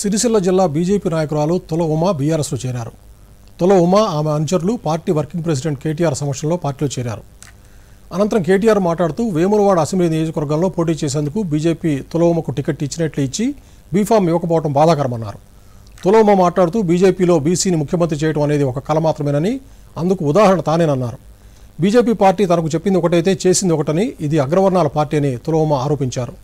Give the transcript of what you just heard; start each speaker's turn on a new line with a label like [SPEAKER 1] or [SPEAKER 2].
[SPEAKER 1] సిరిసిల్ల జిల్లా బీజేపీ నాయకురాలు తుల ఉమా బీఆర్ఎస్లో చేరారు తుల ఉమా ఆమె అనుచరులు పార్టీ వర్కింగ్ ప్రెసిడెంట్ కేటీఆర్ సమక్షంలో పార్టీలో చేరారు అనంతరం కేటీఆర్ మాట్లాడుతూ వేములవాడ అసెంబ్లీ నియోజకవర్గంలో పోటీ చేసేందుకు బీజేపీ తులవుమకు టికెట్ ఇచ్చినట్లు ఇచ్చి బీఫామ్ ఇవ్వకపోవడం బాధాకరమన్నారు తులవుమ మాట్లాడుతూ బీజేపీలో బీసీని ముఖ్యమంత్రి చేయడం అనేది ఒక కళ మాత్రమేనని అందుకు ఉదాహరణ తానేనన్నారు బీజేపీ పార్టీ తనకు చెప్పింది ఒకటైతే చేసింది ఒకటని ఇది అగ్రవర్ణాల పార్టీ అని తులవుమ ఆరోపించారు